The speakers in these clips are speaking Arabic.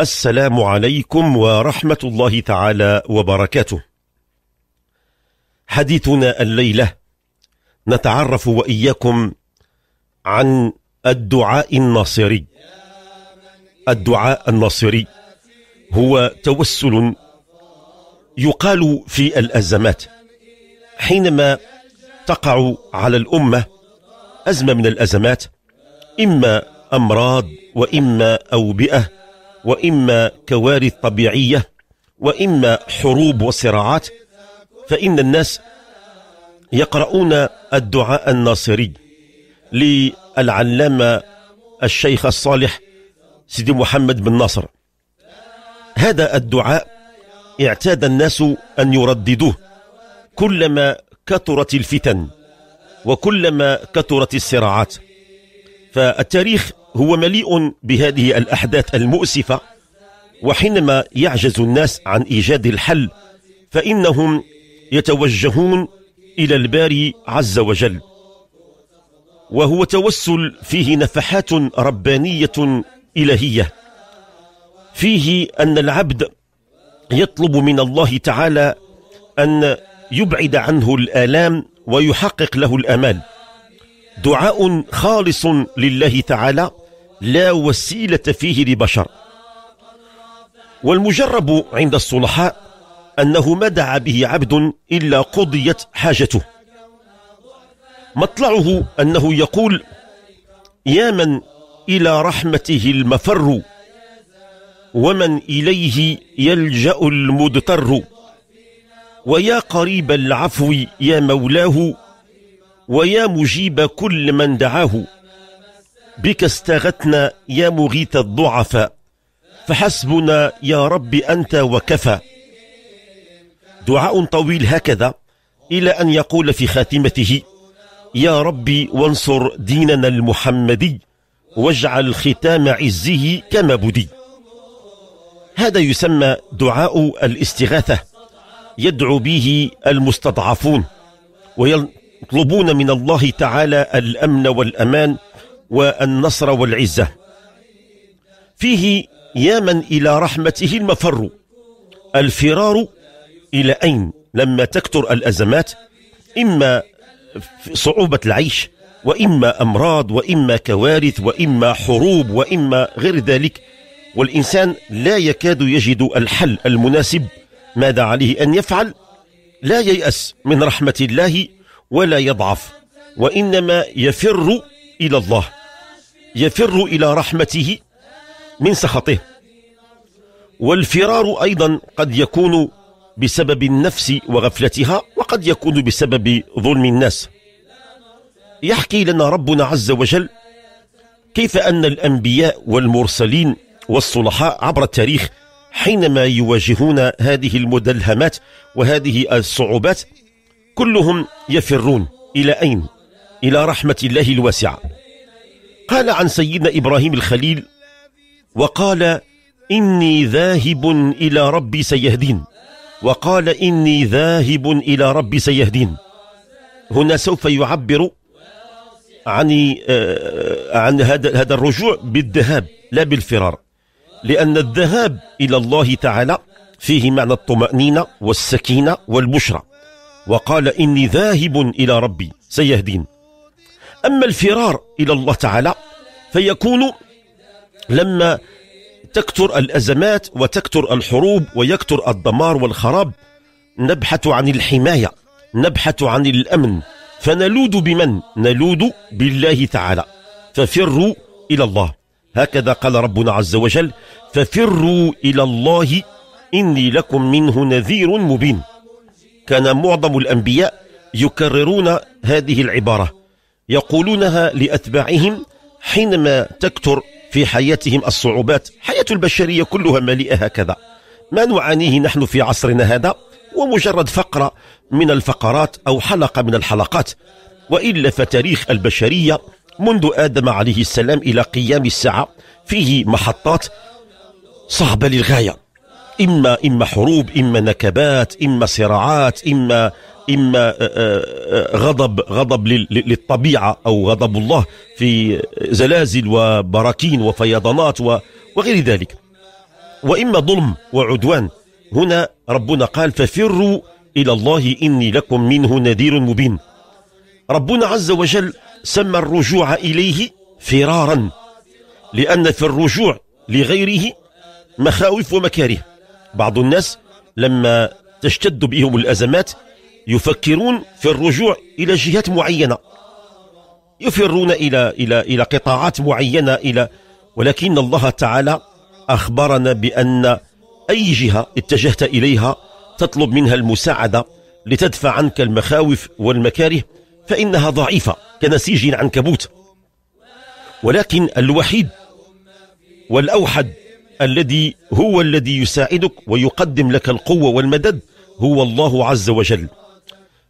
السلام عليكم ورحمة الله تعالى وبركاته حديثنا الليلة نتعرف وإياكم عن الدعاء الناصري الدعاء الناصري هو توسل يقال في الأزمات حينما تقع على الأمة أزمة من الأزمات إما أمراض وإما أوبئة وإما كوارث طبيعية وإما حروب وصراعات فإن الناس يقرؤون الدعاء الناصري للعلامة الشيخ الصالح سيدي محمد بن ناصر هذا الدعاء اعتاد الناس أن يرددوه كلما كثرت الفتن وكلما كثرت الصراعات فالتاريخ هو مليء بهذه الأحداث المؤسفة وحينما يعجز الناس عن إيجاد الحل فإنهم يتوجهون إلى الباري عز وجل وهو توسل فيه نفحات ربانية إلهية فيه أن العبد يطلب من الله تعالى أن يبعد عنه الآلام ويحقق له الأمال دعاء خالص لله تعالى لا وسيلة فيه لبشر والمجرب عند الصلحاء أنه ما دعا به عبد إلا قضيت حاجته مطلعه أنه يقول يا من إلى رحمته المفر ومن إليه يلجأ المضطر ويا قريب العفو يا مولاه ويا مجيب كل من دعاه بك استغتنا يا مغيث الضعفاء فحسبنا يا رب أنت وكفى دعاء طويل هكذا إلى أن يقول في خاتمته يا ربي وانصر ديننا المحمدي واجعل ختام عزه كما بدي هذا يسمى دعاء الاستغاثة يدعو به المستضعفون ويطلبون من الله تعالى الأمن والأمان والنصر والعزة فيه يا من إلى رحمته المفر الفرار إلى أين لما تكثر الأزمات إما صعوبة العيش وإما أمراض وإما كوارث وإما حروب وإما غير ذلك والإنسان لا يكاد يجد الحل المناسب ماذا عليه أن يفعل لا ييأس من رحمة الله ولا يضعف وإنما يفر إلى الله يفر إلى رحمته من سخطه والفرار أيضا قد يكون بسبب النفس وغفلتها وقد يكون بسبب ظلم الناس يحكي لنا ربنا عز وجل كيف أن الأنبياء والمرسلين والصلحاء عبر التاريخ حينما يواجهون هذه المدلهمات وهذه الصعوبات كلهم يفرون إلى أين؟ إلى رحمة الله الواسعة قال عن سيدنا إبراهيم الخليل وقال إني ذاهب إلى ربي سيهدين وقال إني ذاهب إلى ربي سيهدين هنا سوف يعبر عن آه، عن هذا هذا الرجوع بالذهاب لا بالفرار لأن الذهاب إلى الله تعالى فيه معنى الطمأنينة والسكينة والبشرى وقال إني ذاهب إلى ربي سيهدين أما الفرار إلى الله تعالى فيكون لما تكثر الأزمات وتكثر الحروب ويكثر الدمار والخراب نبحث عن الحماية نبحث عن الأمن فنلود بمن؟ نلود بالله تعالى ففروا إلى الله هكذا قال ربنا عز وجل ففروا إلى الله إني لكم منه نذير مبين كان معظم الأنبياء يكررون هذه العبارة يقولونها لأتباعهم حينما تكثر في حياتهم الصعوبات حياة البشرية كلها مليئة هكذا ما نعانيه نحن في عصرنا هذا ومجرد فقرة من الفقرات أو حلقة من الحلقات وإلا فتاريخ البشرية منذ آدم عليه السلام إلى قيام الساعة فيه محطات صعبة للغاية إما إما حروب إما نكبات إما صراعات إما إما آه، آه، آه، غضب غضب للطبيعة أو غضب الله في زلازل وبراكين وفيضانات وغير ذلك وإما ظلم وعدوان هنا ربنا قال ففروا إلى الله إني لكم منه نذير مبين ربنا عز وجل سمى الرجوع إليه فرارا لأن في الرجوع لغيره مخاوف ومكاره بعض الناس لما تشتد بهم الأزمات يفكرون في الرجوع إلى جهات معينة يفرون إلى, إلى, إلى قطاعات معينة إلى ولكن الله تعالى أخبرنا بأن أي جهة اتجهت إليها تطلب منها المساعدة لتدفع عنك المخاوف والمكاره فإنها ضعيفة كنسيج عنكبوت ولكن الوحيد والأوحد الذي هو الذي يساعدك ويقدم لك القوة والمدد هو الله عز وجل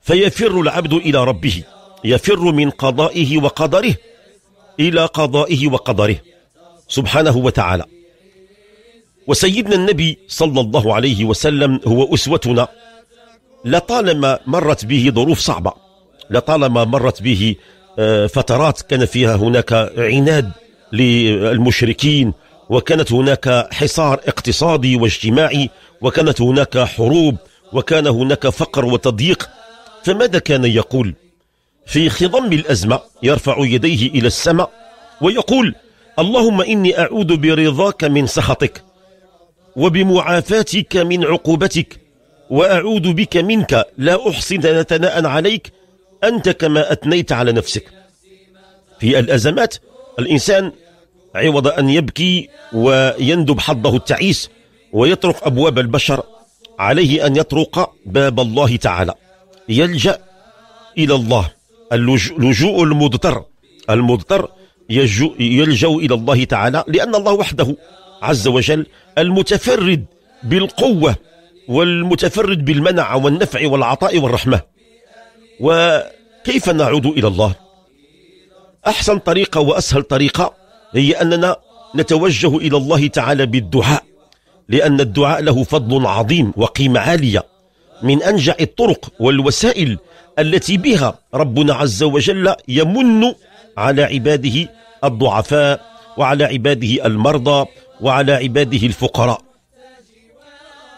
فيفر العبد إلى ربه يفر من قضائه وقدره إلى قضائه وقدره سبحانه وتعالى وسيدنا النبي صلى الله عليه وسلم هو أسوتنا لطالما مرت به ظروف صعبة لطالما مرت به آه، فترات كان فيها هناك عناد للمشركين وكانت هناك حصار اقتصادي واجتماعي وكانت هناك حروب وكان هناك فقر وتضييق فماذا كان يقول في خضم الأزمة يرفع يديه إلى السماء ويقول اللهم إني أعوذ برضاك من سخطك وبمعافاتك من عقوبتك وأعوذ بك منك لا أحسن ثناء عليك أنت كما أثنيت على نفسك في الأزمات الإنسان عوض أن يبكي ويندب حظه التعيس ويطرق أبواب البشر عليه أن يطرق باب الله تعالى يلجأ إلى الله اللجوء المضطر المضطر يلجأ إلى الله تعالى لأن الله وحده عز وجل المتفرد بالقوة والمتفرد بالمنع والنفع والعطاء والرحمة وكيف نعود إلى الله أحسن طريقة وأسهل طريقة هي أننا نتوجه إلى الله تعالى بالدعاء لأن الدعاء له فضل عظيم وقيمة عالية من أنجع الطرق والوسائل التي بها ربنا عز وجل يمن على عباده الضعفاء وعلى عباده المرضى وعلى عباده الفقراء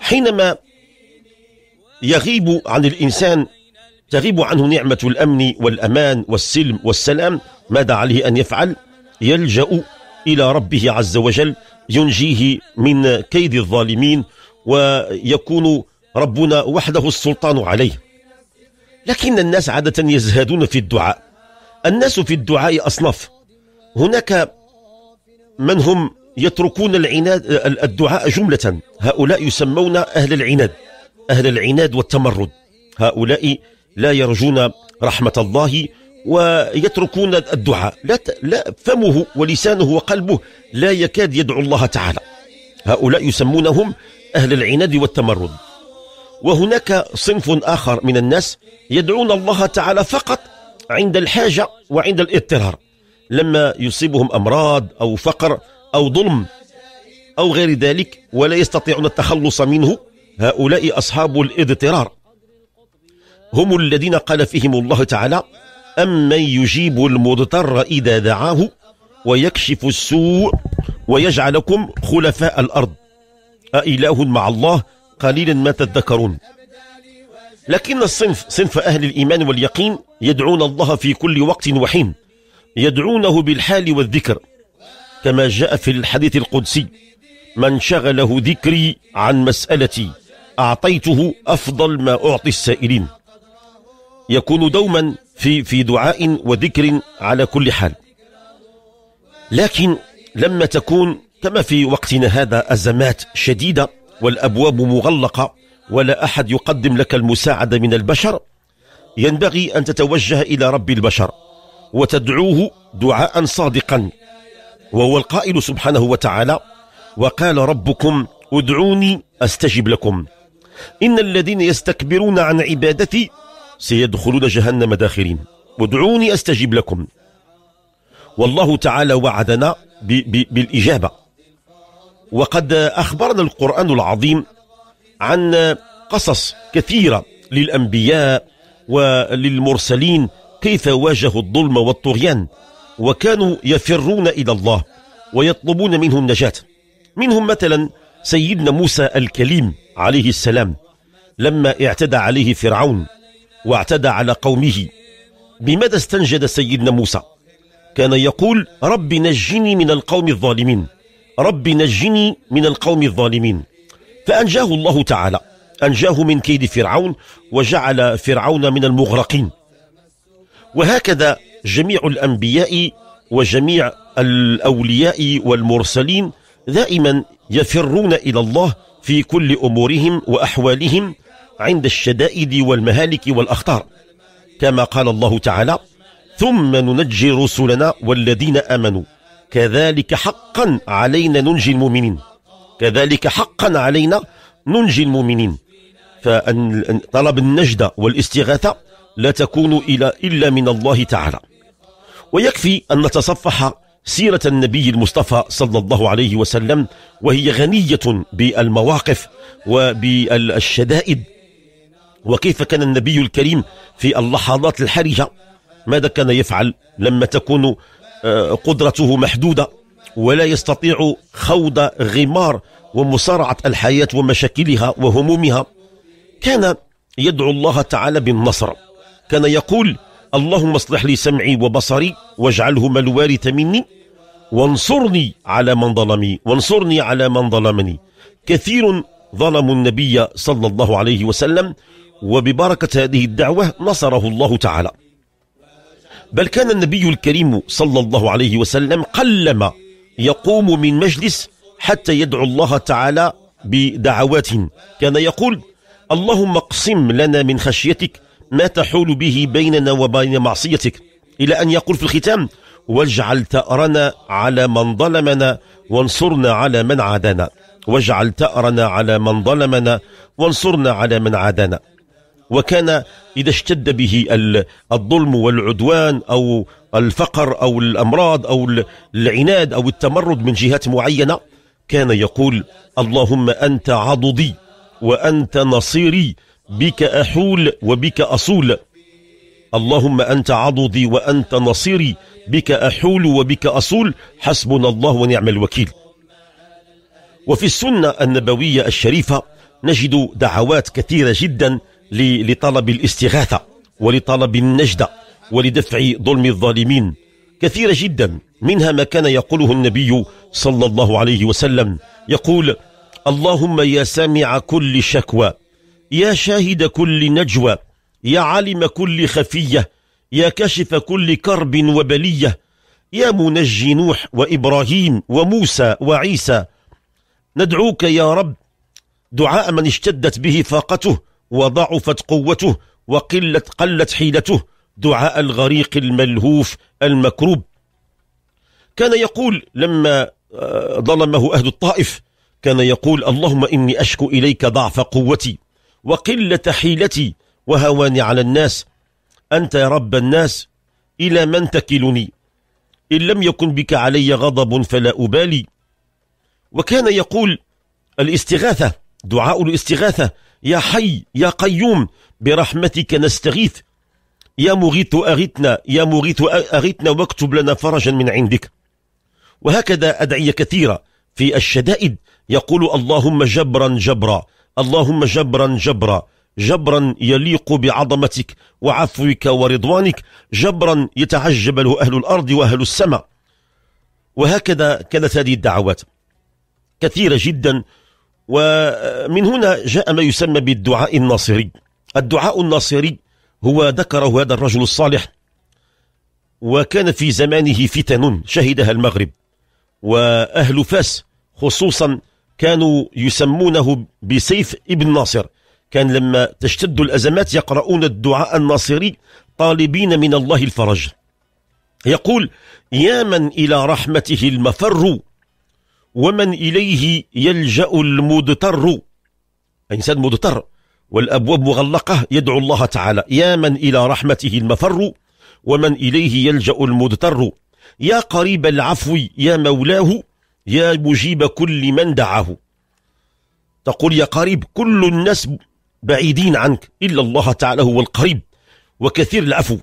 حينما يغيب عن الإنسان تغيب عنه نعمة الأمن والأمان والسلم والسلام ماذا عليه أن يفعل؟ يلجأ إلى ربه عز وجل ينجيه من كيد الظالمين ويكون ربنا وحده السلطان عليه لكن الناس عادة يزهدون في الدعاء الناس في الدعاء أصناف هناك من هم يتركون العناد الدعاء جملة هؤلاء يسمون أهل العناد أهل العناد والتمرد هؤلاء لا يرجون رحمة الله ويتركون الدعاء لا, لا فمه ولسانه وقلبه لا يكاد يدعو الله تعالى هؤلاء يسمونهم أهل العناد والتمرد وهناك صنف آخر من الناس يدعون الله تعالى فقط عند الحاجة وعند الاضطرار لما يصيبهم أمراض أو فقر أو ظلم أو غير ذلك ولا يستطيعون التخلص منه هؤلاء أصحاب الاضطرار هم الذين قال فيهم الله تعالى أمن يجيب المضطر إذا دعاه ويكشف السوء ويجعلكم خلفاء الأرض أإله مع الله قليلا ما تذكرون لكن الصنف صنف أهل الإيمان واليقين يدعون الله في كل وقت وحين يدعونه بالحال والذكر كما جاء في الحديث القدسي من شغله ذكري عن مسألتي أعطيته أفضل ما أعطي السائلين يكون دوما في في دعاء وذكر على كل حال لكن لما تكون كما في وقتنا هذا أزمات شديدة والأبواب مغلقة ولا أحد يقدم لك المساعدة من البشر ينبغي أن تتوجه إلى رب البشر وتدعوه دعاء صادقا وهو القائل سبحانه وتعالى وقال ربكم ادعوني أستجب لكم إن الذين يستكبرون عن عبادتي سيدخلون جهنم داخرين ودعوني أستجيب لكم والله تعالى وعدنا بالإجابة وقد أخبرنا القرآن العظيم عن قصص كثيرة للأنبياء وللمرسلين كيف واجهوا الظلم والطغيان وكانوا يفرون إلى الله ويطلبون منه النجاة منهم مثلا سيدنا موسى الكليم عليه السلام لما اعتدى عليه فرعون واعتدى على قومه بماذا استنجد سيدنا موسى كان يقول رب نجني من القوم الظالمين رب نجني من القوم الظالمين فأنجاه الله تعالى أنجاه من كيد فرعون وجعل فرعون من المغرقين وهكذا جميع الأنبياء وجميع الأولياء والمرسلين دائما يفرون إلى الله في كل أمورهم وأحوالهم عند الشدائد والمهالك والأخطار كما قال الله تعالى ثم ننجي رسلنا والذين آمنوا كذلك حقا علينا ننجي المؤمنين كذلك حقا علينا ننجي المؤمنين فطلب النجدة والاستغاثة لا تكون إلى إلا من الله تعالى ويكفي أن نتصفح سيرة النبي المصطفى صلى الله عليه وسلم وهي غنية بالمواقف وبالشدائد وكيف كان النبي الكريم في اللحظات الحرجة ماذا كان يفعل لما تكون آه، قدرته محدودة ولا يستطيع خوض غمار ومصارعة الحياة ومشاكلها وهمومها كان يدعو الله تعالى بالنصر كان يقول اللهم اصلح لي سمعي وبصري واجعلهما الوارث مني وانصرني على من ظلمي وانصرني على من ظلمني كثير ظلموا النبي صلى الله عليه وسلم وببركة هذه الدعوة نصره الله تعالى بل كان النبي الكريم صلى الله عليه وسلم قلما يقوم من مجلس حتى يدعو الله تعالى بدعوات كان يقول اللهم اقسم لنا من خشيتك ما تحول به بيننا وبين معصيتك إلى أن يقول في الختام واجعل تأرنا على من ظلمنا وانصرنا على من عادانا واجعل تأرنا على من ظلمنا وانصرنا على من عادانا وكان إذا اشتد به الظلم والعدوان أو الفقر أو الأمراض أو العناد أو التمرد من جهات معينة كان يقول اللهم أنت عضدي وأنت نصيري بك أحول وبك أصول اللهم أنت عضدي وأنت نصيري بك أحول وبك أصول حسبنا الله ونعم الوكيل وفي السنة النبوية الشريفة نجد دعوات كثيرة جدا لطلب الاستغاثة ولطلب النجدة ولدفع ظلم الظالمين كثيرة جدا منها ما كان يقوله النبي صلى الله عليه وسلم يقول اللهم يا سامع كل شكوى يا شاهد كل نجوى يا عالم كل خفية يا كشف كل كرب وبلية يا منجي نوح وإبراهيم وموسى وعيسى ندعوك يا رب دعاء من اشتدت به فاقته وضعفت قوته وقلت قلت حيلته دعاء الغريق الملهوف المكروب كان يقول لما آه، ظلمه أهل الطائف كان يقول اللهم إني أشكو إليك ضعف قوتي وقلة حيلتي وهواني على الناس أنت يا رب الناس إلى من تكلني إن لم يكن بك علي غضب فلا أبالي وكان يقول الاستغاثة دعاء الاستغاثة يا حي يا قيوم برحمتك نستغيث يا مغيث أغثنا يا مغيث أغثنا واكتب لنا فرجا من عندك وهكذا أدعية كثيرة في الشدائد يقول اللهم جبرا جبرا اللهم جبرا جبرا جبرا يليق بعظمتك وعفوك ورضوانك جبرا يتعجب له أهل الأرض وأهل السماء وهكذا كانت هذه الدعوات كثيرة جدا ومن هنا جاء ما يسمى بالدعاء الناصري الدعاء الناصري هو ذكره هذا الرجل الصالح وكان في زمانه فتن شهدها المغرب وأهل فاس خصوصا كانوا يسمونه بسيف ابن ناصر كان لما تشتد الأزمات يقرؤون الدعاء الناصري طالبين من الله الفرج يقول يا من إلى رحمته المفر ومن إليه يلجأ المضطر يعني إنسان مضطر والأبواب مغلقة يدعو الله تعالى يا من إلى رحمته المفر ومن إليه يلجأ المضطر يا قريب العفو يا مولاه يا مجيب كل من دعاه تقول يا قريب كل الناس بعيدين عنك إلا الله تعالى هو القريب وكثير العفو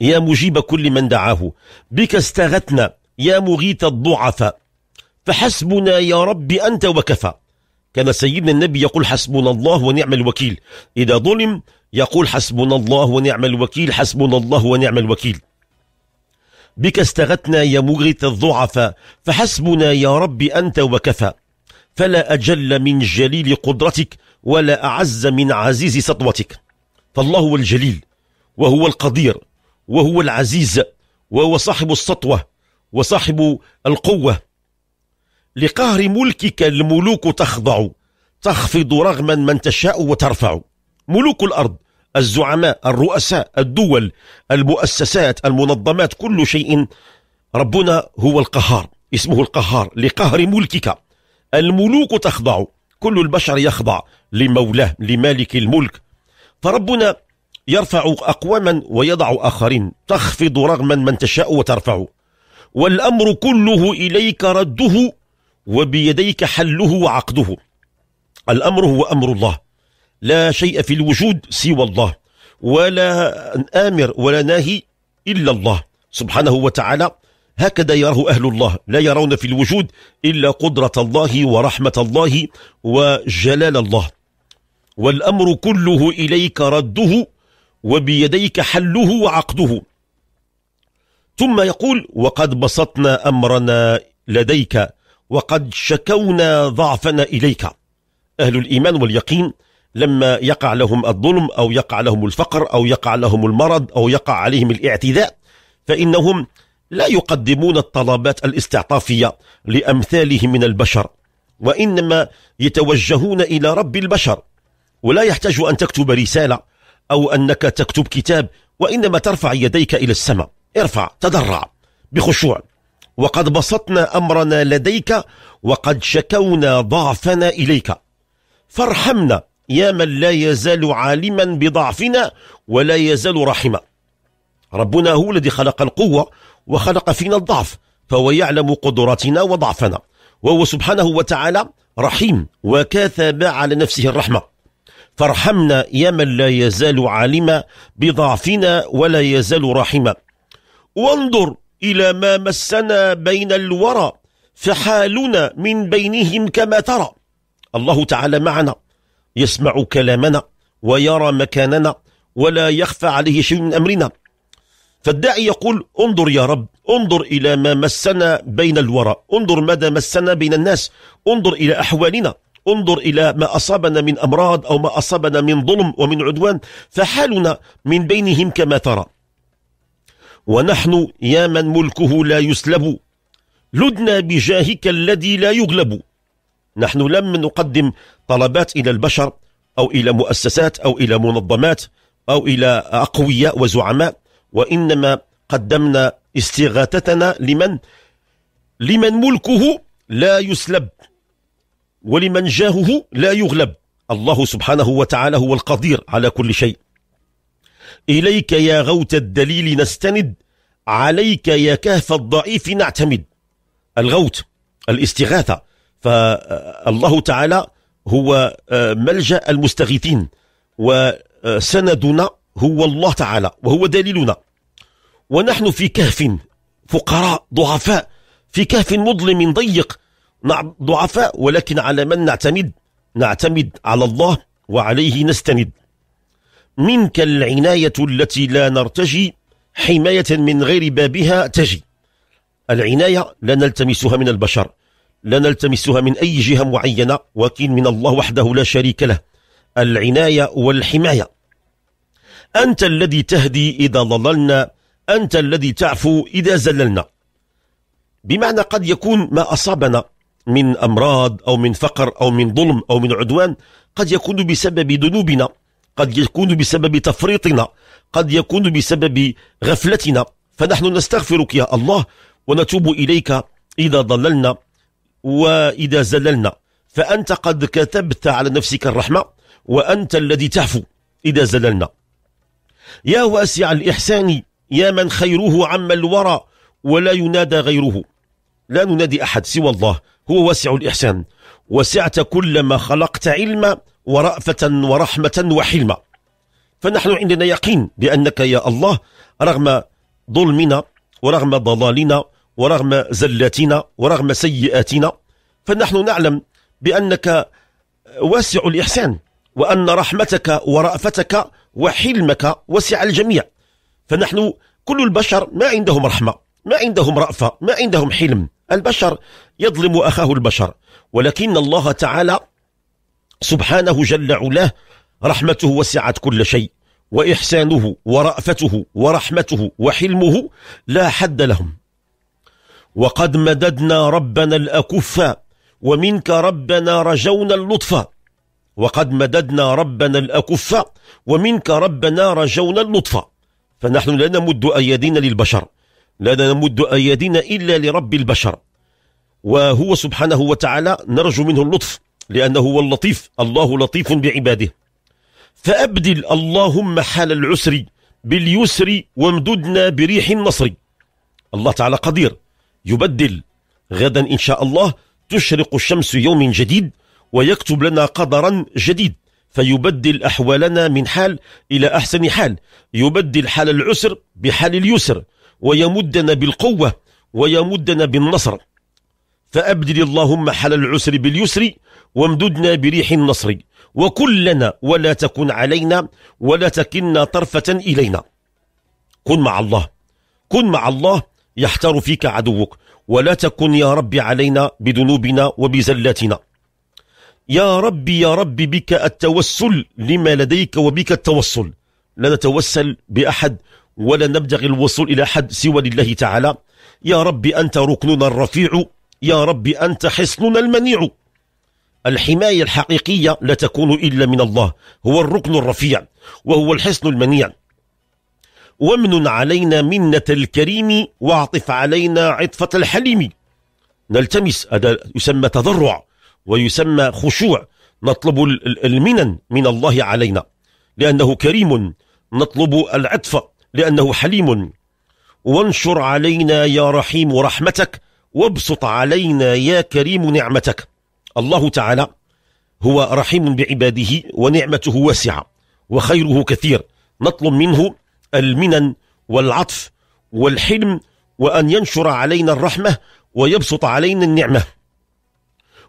يا مجيب كل من دعاه بك استغتنا يا مغيث الضعفاء فحسبنا يا رب أنت وكفى كان سيدنا النبي يقول حسبنا الله ونعم الوكيل إذا ظلم يقول حسبنا الله ونعم الوكيل حسبنا الله ونعم الوكيل بك استغتنا يا مغرث الضعفاء فحسبنا يا رب أنت وكفى فلا أجل من جليل قدرتك ولا أعز من عزيز سطوتك فالله هو الجليل وهو القدير وهو العزيز وهو صاحب السطوة وصاحب القوة لقهر ملكك الملوك تخضع تخفض رغما من تشاء وترفع ملوك الأرض الزعماء الرؤساء الدول المؤسسات المنظمات كل شيء ربنا هو القهار اسمه القهار لقهر ملكك الملوك تخضع كل البشر يخضع لمولاه لمالك الملك فربنا يرفع أقواما ويضع آخرين تخفض رغما من تشاء وترفع والأمر كله إليك رده وبيديك حله وعقده الأمر هو أمر الله لا شيء في الوجود سوى الله ولا آمر ولا ناهي إلا الله سبحانه وتعالى هكذا يراه أهل الله لا يرون في الوجود إلا قدرة الله ورحمة الله وجلال الله والأمر كله إليك رده وبيديك حله وعقده ثم يقول وقد بسطنا أمرنا لديك وقد شكونا ضعفنا إليك أهل الإيمان واليقين لما يقع لهم الظلم أو يقع لهم الفقر أو يقع لهم المرض أو يقع عليهم الاعتداء فإنهم لا يقدمون الطلبات الاستعطافية لأمثالهم من البشر وإنما يتوجهون إلى رب البشر ولا يحتاج أن تكتب رسالة أو أنك تكتب كتاب وإنما ترفع يديك إلى السماء ارفع تضرع بخشوع وقد بسطنا أمرنا لديك وقد شكونا ضعفنا إليك فارحمنا يا من لا يزال عالما بضعفنا ولا يزال رحما ربنا هو الذي خلق القوة وخلق فينا الضعف فهو يعلم قدراتنا وضعفنا وهو سبحانه وتعالى رحيم وكاثب على نفسه الرحمة فارحمنا يا من لا يزال عالما بضعفنا ولا يزال رحما وانظر إلى ما مسنا بين الورى فحالنا من بينهم كما ترى الله تعالى معنا يسمع كلامنا ويرى مكاننا ولا يخفى عليه شيء من أمرنا فالداعي يقول انظر يا رب انظر إلى ما مسنا بين الورى انظر ماذا مسنا بين الناس انظر إلى أحوالنا انظر إلى ما أصابنا من أمراض أو ما أصابنا من ظلم ومن عدوان فحالنا من بينهم كما ترى ونحن يا من ملكه لا يسلب لدنا بجاهك الذي لا يغلب نحن لم نقدم طلبات إلى البشر أو إلى مؤسسات أو إلى منظمات أو إلى أقوياء وزعماء وإنما قدمنا استغاثتنا لمن لمن ملكه لا يسلب ولمن جاهه لا يغلب الله سبحانه وتعالى هو القدير على كل شيء إليك يا غوت الدليل نستند عليك يا كهف الضعيف نعتمد الغوت الاستغاثة فالله تعالى هو آه، ملجأ المستغيثين وسندنا هو الله تعالى وهو دليلنا ونحن في كهف فقراء ضعفاء في كهف مظلم ضيق نعم، ضعفاء ولكن على من نعتمد نعتمد على الله وعليه نستند منك العناية التي لا نرتجي حماية من غير بابها تجي العناية لا نلتمسها من البشر لا نلتمسها من أي جهة معينة وكين من الله وحده لا شريك له العناية والحماية أنت الذي تهدي إذا ضللنا أنت الذي تعفو إذا زللنا بمعنى قد يكون ما أصابنا من أمراض أو من فقر أو من ظلم أو من عدوان قد يكون بسبب ذنوبنا قد يكون بسبب تفريطنا قد يكون بسبب غفلتنا فنحن نستغفرك يا الله ونتوب إليك إذا ضللنا وإذا زللنا فأنت قد كتبت على نفسك الرحمة وأنت الذي تعفو إذا زللنا يا واسع الإحسان يا من خيره عم الورى ولا ينادى غيره لا ننادي أحد سوى الله هو واسع الإحسان وسعت كل ما خلقت علما ورأفة ورحمة وحلمة فنحن عندنا يقين بأنك يا الله رغم ظلمنا ورغم ضلالنا ورغم زلاتنا ورغم سيئاتنا فنحن نعلم بأنك واسع الإحسان وأن رحمتك ورأفتك وحلمك وسع الجميع فنحن كل البشر ما عندهم رحمة ما عندهم رأفة ما عندهم حلم البشر يظلم أخاه البشر ولكن الله تعالى سبحانه جل علاه رحمته وسعت كل شيء وإحسانه ورأفته ورحمته وحلمه لا حد لهم وقد مددنا ربنا الأكف ومنك ربنا رجونا اللطف وقد مددنا ربنا الأكف ومنك ربنا رجونا اللطف فنحن لا نمد أيدينا للبشر لا نمد أيدينا إلا لرب البشر وهو سبحانه وتعالى نرجو منه اللطف لأنه هو اللطيف الله لطيف بعباده فأبدل اللهم حال العسر باليسر وامددنا بريح النصر الله تعالى قدير يبدل غدا إن شاء الله تشرق الشمس يوم جديد ويكتب لنا قدرا جديد فيبدل أحوالنا من حال إلى أحسن حال يبدل حال العسر بحال اليسر ويمدنا بالقوة ويمدنا بالنصر فأبدل اللهم حال العسر باليسر وامددنا بريح النصر وكن لنا ولا تكن علينا ولا تكلنا طرفة إلينا كن مع الله كن مع الله يحتار فيك عدوك ولا تكن يا رب علينا بذنوبنا وبزلاتنا يا ربي يا ربي بك التوسل لما لديك وبك التوسل لا نتوسل بأحد ولا نبتغي الوصول إلى حد سوى لله تعالى يا ربي أنت ركننا الرفيع يا ربي أنت حصننا المنيع الحماية الحقيقية لا تكون إلا من الله هو الركن الرفيع وهو الحصن المنيع ومن علينا منة الكريم واعطف علينا عطفة الحليم نلتمس هذا يسمى تضرع ويسمى خشوع نطلب المنن من الله علينا لأنه كريم نطلب العطف لأنه حليم وانشر علينا يا رحيم رحمتك وابسط علينا يا كريم نعمتك الله تعالى هو رحيم بعباده ونعمته واسعة وخيره كثير نطلب منه المنن والعطف والحلم وأن ينشر علينا الرحمة ويبسط علينا النعمة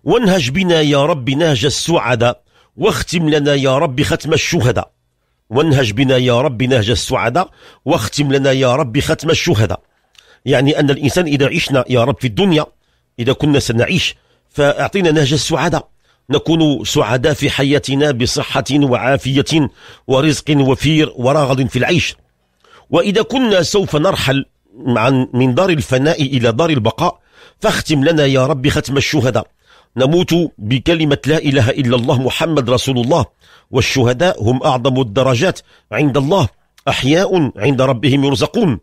وانهج بنا يا رب نهج السعداء واختم لنا يا رب ختم الشهداء وانهج بنا يا رب نهج السعداء واختم لنا يا رب ختم الشهداء يعني أن الإنسان إذا عشنا يا رب في الدنيا إذا كنا سنعيش فأعطينا نهج السعادة نكون سعداء في حياتنا بصحة وعافية ورزق وفير وراغد في العيش وإذا كنا سوف نرحل عن من دار الفناء إلى دار البقاء فاختم لنا يا رب ختم الشهداء نموت بكلمة لا إله إلا الله محمد رسول الله والشهداء هم أعظم الدرجات عند الله أحياء عند ربهم يرزقون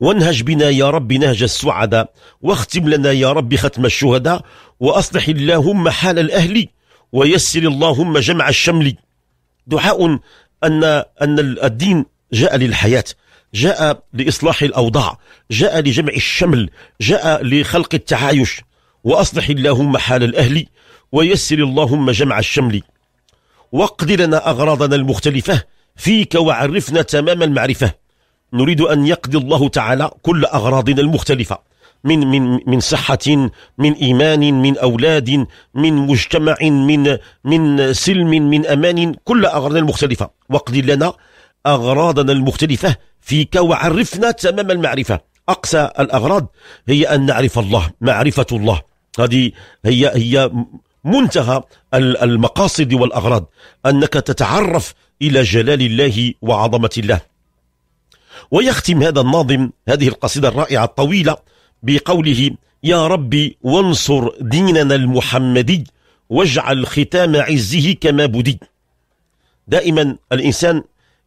وانهج بنا يا رب نهج السعداء واختم لنا يا رب ختم الشهداء وأصلح اللهم حال الأهل ويسر اللهم جمع الشمل دعاء أن, أن الدين جاء للحياة جاء لإصلاح الأوضاع جاء لجمع الشمل جاء لخلق التعايش وأصلح اللهم حال الأهل ويسر اللهم جمع الشمل واقض لنا أغراضنا المختلفة فيك وعرفنا تمام المعرفة نريد أن يقضي الله تعالى كل أغراضنا المختلفة من من من صحة من إيمان من أولاد من مجتمع من من سلم من أمان كل أغراضنا المختلفة واقض لنا أغراضنا المختلفة فيك وعرفنا تمام المعرفة أقسى الأغراض هي أن نعرف الله معرفة الله هذه هي هي منتهى المقاصد والأغراض أنك تتعرف إلى جلال الله وعظمة الله ويختم هذا الناظم هذه القصيدة الرائعة الطويلة بقوله يا ربي وانصر ديننا المحمدي واجعل ختام عزه كما بدي دائما الإنسان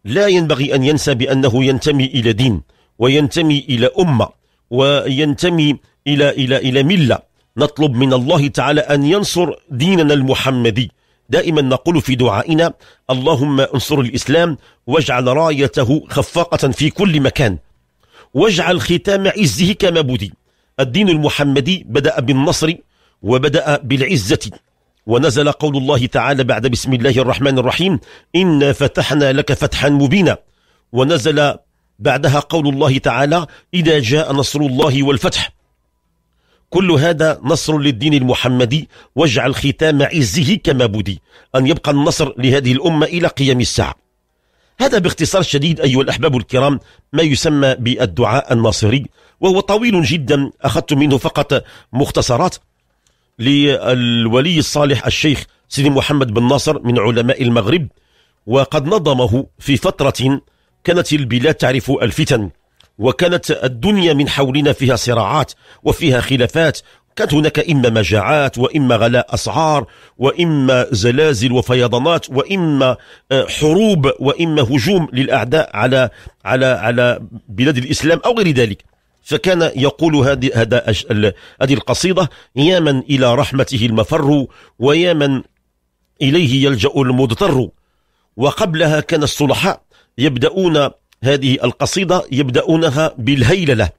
لا ينبغي أن ينسى بأنه ينتمي إلى دين وينتمي إلى أمة وينتمي إلى إلى إلى ملة نطلب من الله تعالى أن ينصر ديننا المحمدي دائما نقول في دعائنا اللهم انصر الإسلام واجعل رايته خفاقة في كل مكان واجعل ختام عزه كما بدي الدين المحمدي بدأ بالنصر وبدأ بالعزة ونزل قول الله تعالى بعد بسم الله الرحمن الرحيم إنا فتحنا لك فتحا مبينا ونزل بعدها قول الله تعالى إذا جاء نصر الله والفتح كل هذا نصر للدين المحمدي واجعل ختام عزه كما بدي أن يبقى النصر لهذه الأمة إلى قيام الساعة هذا باختصار شديد أيها الأحباب الكرام ما يسمى بالدعاء الناصري وهو طويل جدا أخذت منه فقط مختصرات للولي الصالح الشيخ سيدي محمد بن ناصر من علماء المغرب وقد نظمه في فترة كانت البلاد تعرف الفتن وكانت الدنيا من حولنا فيها صراعات وفيها خلافات كانت هناك إما مجاعات وإما غلاء أسعار وإما زلازل وفيضانات وإما آه، حروب وإما هجوم للأعداء على على على بلاد الإسلام أو غير ذلك فكان يقول هذه هذه القصيدة يا من إلى رحمته المفر ويا من إليه يلجأ المضطر وقبلها كان الصلحاء يبدأون هذه القصيدة يبدأونها بالهيللة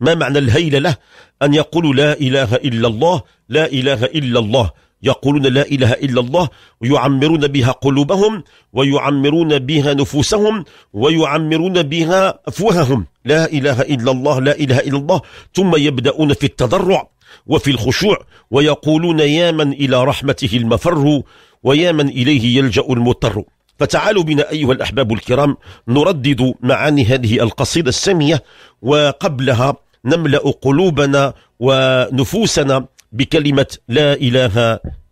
ما معنى الهيللة أن يقولوا لا إله إلا الله لا إله إلا الله يقولون لا إله إلا الله ويعمرون بها قلوبهم ويعمرون بها نفوسهم ويعمرون بها أفواههم لا إله إلا الله لا إله إلا الله ثم يبدأون في التضرع وفي الخشوع ويقولون يا من إلى رحمته المفر ويا من إليه يلجأ المضطر فتعالوا بنا أيها الأحباب الكرام نردد معاني هذه القصيدة السامية وقبلها نملأ قلوبنا ونفوسنا بكلمة لا إله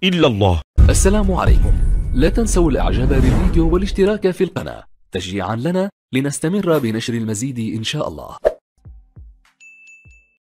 إلا الله السلام عليكم لا تنسوا الإعجاب بالفيديو والاشتراك في القناة تشجيعا لنا لنستمر بنشر المزيد إن شاء الله